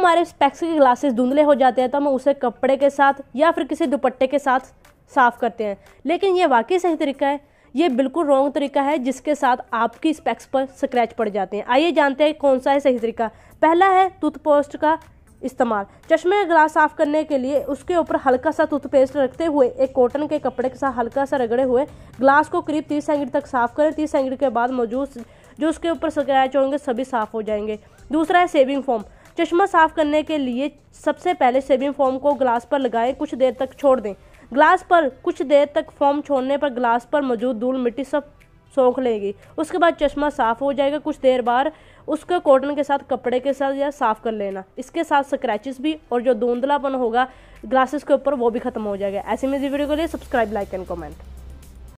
हमारे स्पेक्स के ग्लासेस धुंधले हो जाते हैं तो हम उसे कपड़े के साथ या फिर किसी दुपट्टे के साथ साफ़ करते हैं लेकिन ये वाकई सही तरीका है ये बिल्कुल रॉन्ग तरीका है जिसके साथ आपकी स्पेक्स पर स्क्रैच पड़ जाते हैं आइए जानते हैं कौन सा है सही तरीका पहला है टूथपेस्ट का इस्तेमाल चश्मे का ग्लास साफ करने के लिए उसके ऊपर हल्का सा टूथपेस्ट रखते हुए एक कॉटन के कपड़े के साथ हल्का सा रगड़े हुए ग्लास को करीब तीस सेंगड़ तक साफ करें तीस सेंगड़ के बाद मौजूद जो उसके ऊपर स्क्रैच होंगे सभी साफ हो जाएंगे दूसरा है सेविंग फॉर्म चश्मा साफ करने के लिए सबसे पहले सेविंग फोम को ग्लास पर लगाएं कुछ देर तक छोड़ दें ग्लास पर कुछ देर तक फोम छोड़ने पर ग्लास पर मौजूद धूल मिट्टी सब सोख लेगी उसके बाद चश्मा साफ़ हो जाएगा कुछ देर बाद उसके कॉटन के साथ कपड़े के साथ या साफ़ कर लेना इसके साथ स्क्रैचेस भी और जो धुंधलापन होगा ग्लासेस के ऊपर वो भी खत्म हो जाएगा ऐसे में वीडियो के लिए सब्सक्राइब लाइक एंड कमेंट